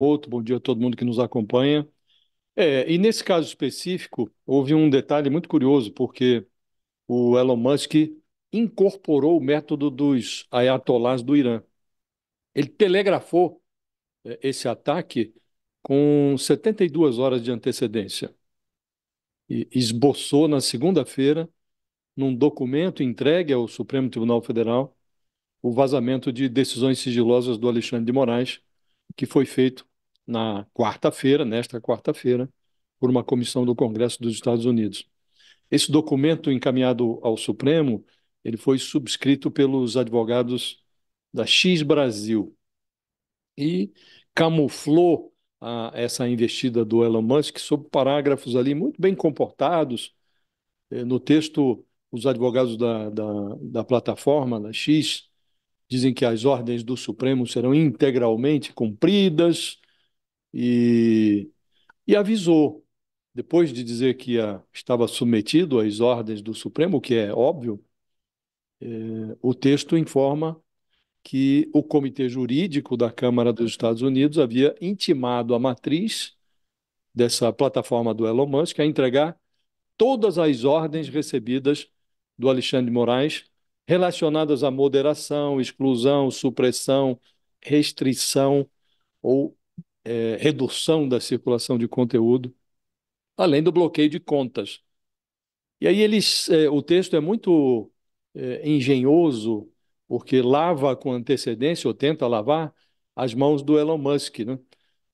Outro bom dia a todo mundo que nos acompanha. É, e nesse caso específico, houve um detalhe muito curioso, porque o Elon Musk incorporou o método dos ayatolás do Irã. Ele telegrafou é, esse ataque com 72 horas de antecedência e esboçou na segunda-feira, num documento entregue ao Supremo Tribunal Federal, o vazamento de decisões sigilosas do Alexandre de Moraes, que foi feito na quarta-feira, nesta quarta-feira, por uma comissão do Congresso dos Estados Unidos. Esse documento encaminhado ao Supremo, ele foi subscrito pelos advogados da X Brasil e camuflou a, ah, essa investida do Elon Musk sob parágrafos ali muito bem comportados. Eh, no texto, os advogados da, da, da plataforma, da X, dizem que as ordens do Supremo serão integralmente cumpridas, e, e avisou, depois de dizer que a, estava submetido às ordens do Supremo, o que é óbvio, é, o texto informa que o Comitê Jurídico da Câmara dos Estados Unidos havia intimado a matriz dessa plataforma do Elon Musk a entregar todas as ordens recebidas do Alexandre de Moraes relacionadas à moderação, exclusão, supressão, restrição ou é, redução da circulação de conteúdo, além do bloqueio de contas. E aí eles, é, o texto é muito é, engenhoso, porque lava com antecedência, ou tenta lavar, as mãos do Elon Musk. Né?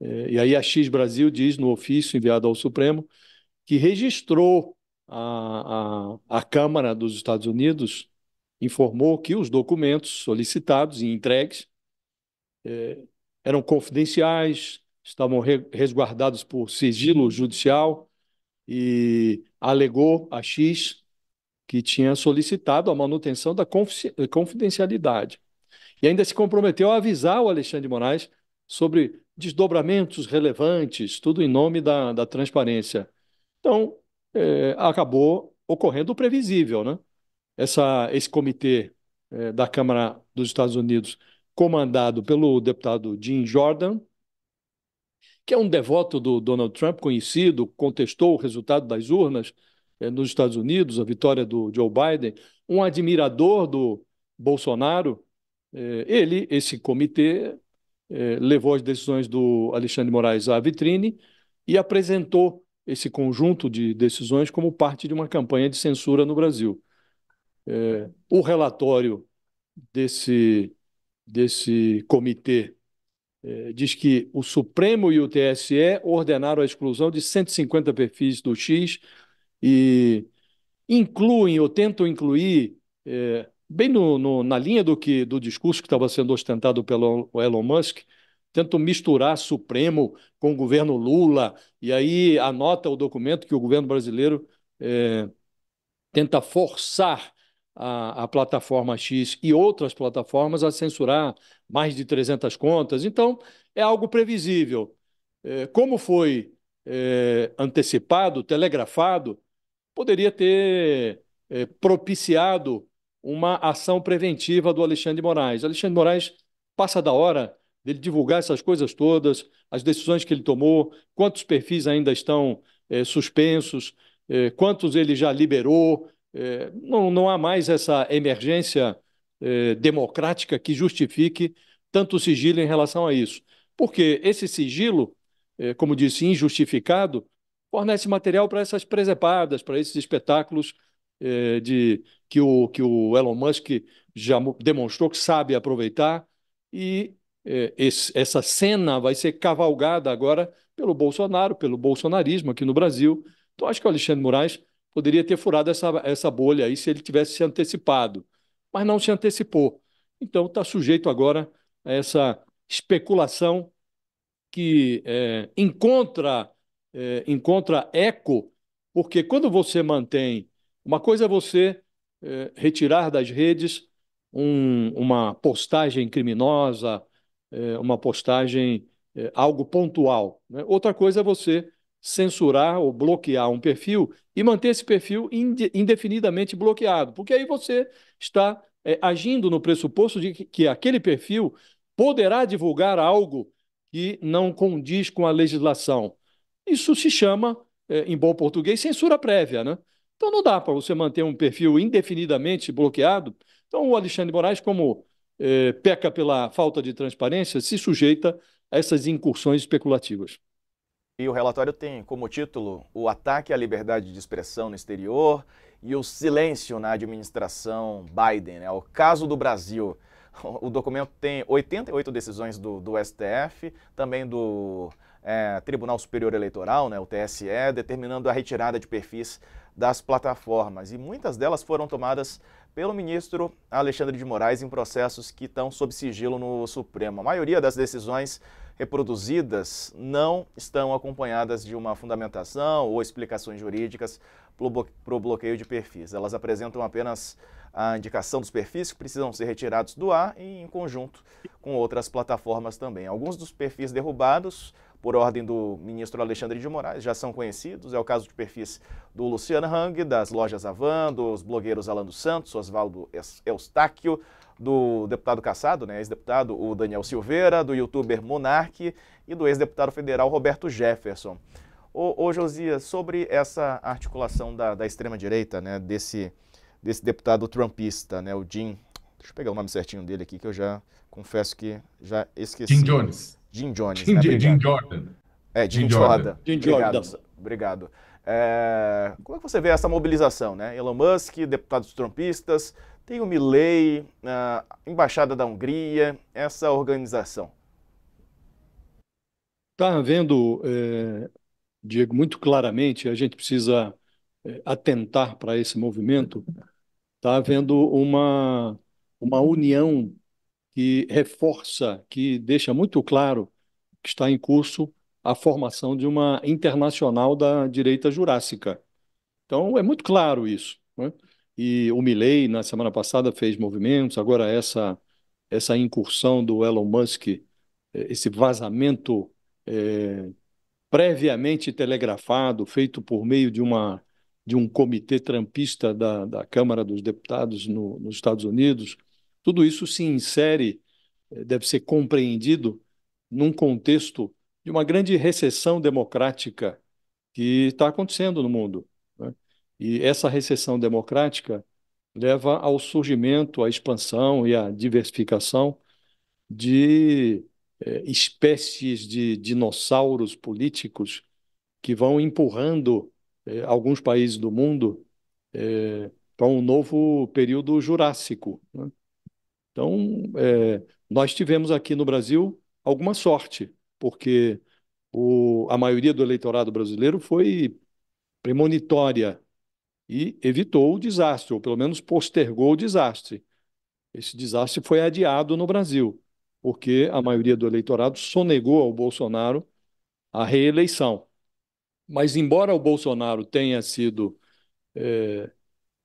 É, e aí a X Brasil diz no ofício enviado ao Supremo que registrou a, a, a Câmara dos Estados Unidos, informou que os documentos solicitados e entregues eram confidenciais, estavam resguardados por sigilo judicial e alegou a X que tinha solicitado a manutenção da confidencialidade. E ainda se comprometeu a avisar o Alexandre de Moraes sobre desdobramentos relevantes, tudo em nome da, da transparência. Então, é, acabou ocorrendo o previsível, né? Essa, esse comitê é, da Câmara dos Estados Unidos comandado pelo deputado Jim Jordan, que é um devoto do Donald Trump, conhecido, contestou o resultado das urnas eh, nos Estados Unidos, a vitória do Joe Biden, um admirador do Bolsonaro. Eh, ele, esse comitê, eh, levou as decisões do Alexandre Moraes à vitrine e apresentou esse conjunto de decisões como parte de uma campanha de censura no Brasil. Eh, o relatório desse desse comitê é, diz que o Supremo e o TSE ordenaram a exclusão de 150 perfis do X e incluem ou tentam incluir, é, bem no, no, na linha do, que, do discurso que estava sendo ostentado pelo Elon Musk, tentam misturar Supremo com o governo Lula, e aí anota o documento que o governo brasileiro é, tenta forçar a, a plataforma X e outras plataformas a censurar mais de 300 contas. Então, é algo previsível. É, como foi é, antecipado, telegrafado, poderia ter é, propiciado uma ação preventiva do Alexandre de Moraes. Alexandre de Moraes passa da hora dele divulgar essas coisas todas, as decisões que ele tomou, quantos perfis ainda estão é, suspensos, é, quantos ele já liberou, é, não, não há mais essa emergência é, democrática que justifique tanto sigilo em relação a isso. Porque esse sigilo, é, como disse, injustificado, fornece material para essas presepadas, para esses espetáculos de que o, que o Elon Musk já demonstrou que sabe aproveitar e esse, essa cena vai ser cavalgada agora pelo Bolsonaro, pelo bolsonarismo aqui no Brasil. Então, acho que o Alexandre Moraes poderia ter furado essa, essa bolha aí se ele tivesse se antecipado, mas não se antecipou. Então está sujeito agora a essa especulação que é, encontra, é, encontra eco, porque quando você mantém. Uma coisa é você é, retirar das redes um, uma postagem criminosa, é, uma postagem, é, algo pontual. Né? Outra coisa é você censurar ou bloquear um perfil e manter esse perfil indefinidamente bloqueado, porque aí você está é, agindo no pressuposto de que, aquele perfil poderá divulgar algo que não condiz com a legislação. Isso se chama, é, em bom português, censura prévia, né? Então não dá para você manter um perfil indefinidamente bloqueado. Então o Alexandre Moraes, como é, peca pela falta de transparência, se sujeita a essas incursões especulativas. E o relatório tem como título o ataque à liberdade de expressão no exterior e o silêncio na administração Biden, né? o caso do Brasil. O documento tem 88 decisões do, do STF, também do é, Tribunal Superior Eleitoral, né, o TSE, determinando a retirada de perfis das plataformas. E muitas delas foram tomadas pelo ministro Alexandre de Moraes em processos que estão sob sigilo no Supremo. A maioria das decisões reproduzidas não estão acompanhadas de uma fundamentação ou explicações jurídicas para o bloqueio de perfis. Elas apresentam apenas a indicação dos perfis que precisam ser retirados do ar e em conjunto com outras plataformas também. Alguns dos perfis derrubados por ordem do ministro Alexandre de Moraes, já são conhecidos. É o caso de perfis do Luciano Hang, das lojas Avan, dos blogueiros Alan dos Santos, Oswaldo Eustáquio, do deputado caçado, né, ex-deputado o Daniel Silveira, do youtuber Monarque e do ex-deputado federal Roberto Jefferson. Ô, ô Josias, sobre essa articulação da, da extrema-direita, né, desse desse deputado trumpista, né, o Jim, deixa eu pegar o nome certinho dele aqui, que eu já confesso que já esqueci. Jim Jones. Jim Jones, Jim, né? Jim Jordan. É, Jim, Jim Jordan. Jordan. Jim Obrigado. Jordan. Obrigado. É, como é que você vê essa mobilização, né? Elon Musk, deputados trumpistas, tem o Milley, a Embaixada da Hungria, essa organização. Está vendo, é, Diego, muito claramente, a gente precisa é, atentar para esse movimento Está havendo uma, uma união que reforça, que deixa muito claro que está em curso a formação de uma internacional da direita jurássica. Então, é muito claro isso. Né? E o Milley, na semana passada, fez movimentos, agora essa, essa incursão do Elon Musk, eh, esse vazamento é, previamente telegrafado, feito por meio de uma de um comitê trampista da, da Câmara dos Deputados no, nos Estados Unidos, tudo isso se insere, eh, deve ser compreendido num contexto de uma grande recessão democrática que está acontecendo no mundo. Né? E essa recessão democrática leva ao surgimento, à expansão e à diversificação de eh, espécies de dinossauros políticos que vão empurrando é, alguns países do mundo para é, um novo período jurássico. Né? Então, é, nós tivemos aqui no Brasil alguma sorte, porque o, a maioria do eleitorado brasileiro foi premonitória e evitou o desastre, ou pelo menos postergou o desastre. Esse desastre foi adiado no Brasil, porque a maioria do eleitorado sonegou ao Bolsonaro a reeleição. Mas, embora o Bolsonaro tenha sido é,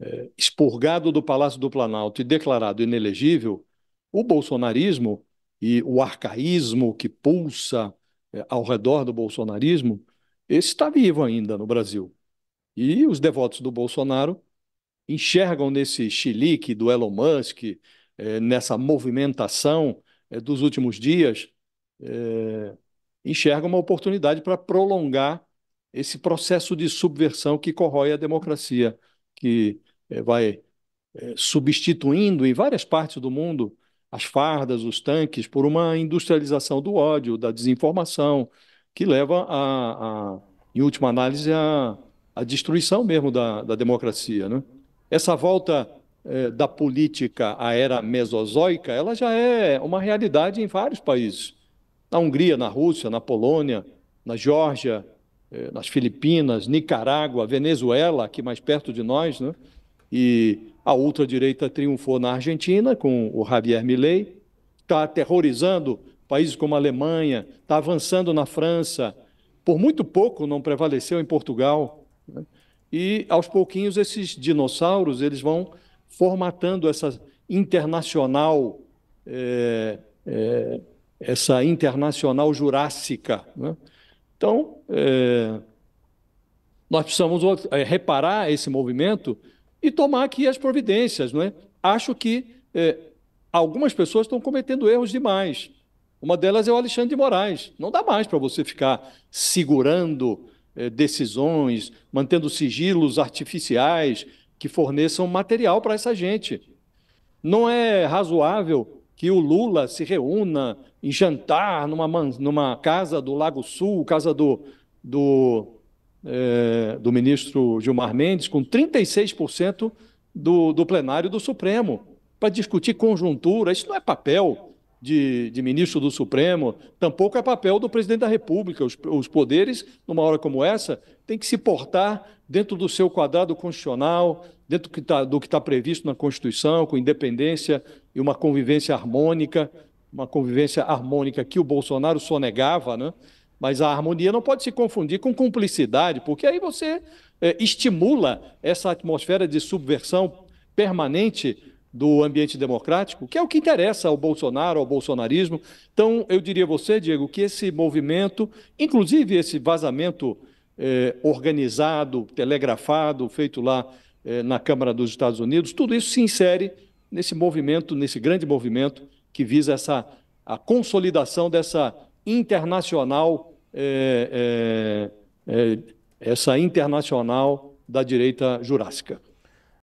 é, expurgado do Palácio do Planalto e declarado inelegível, o bolsonarismo e o arcaísmo que pulsa é, ao redor do bolsonarismo, esse está vivo ainda no Brasil. E os devotos do Bolsonaro enxergam nesse chilique do Elon Musk, é, nessa movimentação é, dos últimos dias, é, enxergam uma oportunidade para prolongar esse processo de subversão que corrói a democracia, que é, vai é, substituindo em várias partes do mundo as fardas, os tanques, por uma industrialização do ódio, da desinformação, que leva, a, a em última análise, a, a destruição mesmo da, da democracia. Né? Essa volta eh, da política à era mesozoica, ela já é uma realidade em vários países. Na Hungria, na Rússia, na Polônia, na Geórgia, é, nas Filipinas, Nicarágua, Venezuela, aqui mais perto de nós, né? e a ultradireita triunfou na Argentina com o Javier Milei, está aterrorizando países como a Alemanha, está avançando na França, por muito pouco não prevaleceu em Portugal. Né? E aos pouquinhos esses dinossauros eles vão formatando essa internacional, é, é, essa internacional jurássica, né? Então, é, nós precisamos é, reparar esse movimento e tomar aqui as providências. Não é? Acho que é, algumas pessoas estão cometendo erros demais. Uma delas é o Alexandre de Moraes. Não dá mais para você ficar segurando é, decisões, mantendo sigilos artificiais que forneçam material para essa gente. Não é razoável que o Lula se reúna em jantar numa, numa casa do Lago Sul, casa do, do, é, do ministro Gilmar Mendes, com 36% do, do plenário do Supremo, para discutir conjuntura. Isso não é papel de, de ministro do Supremo, tampouco é papel do presidente da República. Os, os poderes, numa hora como essa, têm que se portar dentro do seu quadrado constitucional, dentro do que está tá previsto na Constituição, com independência e uma convivência harmônica, uma convivência harmônica que o Bolsonaro sonegava, né? Mas a harmonia não pode se confundir com cumplicidade, porque aí você é, estimula essa atmosfera de subversão permanente do ambiente democrático, que é o que interessa ao Bolsonaro, ao bolsonarismo. Então, eu diria a você, Diego, que esse movimento, inclusive esse vazamento eh, organizado, telegrafado, feito lá eh, na Câmara dos Estados Unidos, tudo isso se insere nesse movimento, nesse grande movimento que visa essa a consolidação dessa internacional, eh, eh, eh essa internacional da direita jurássica.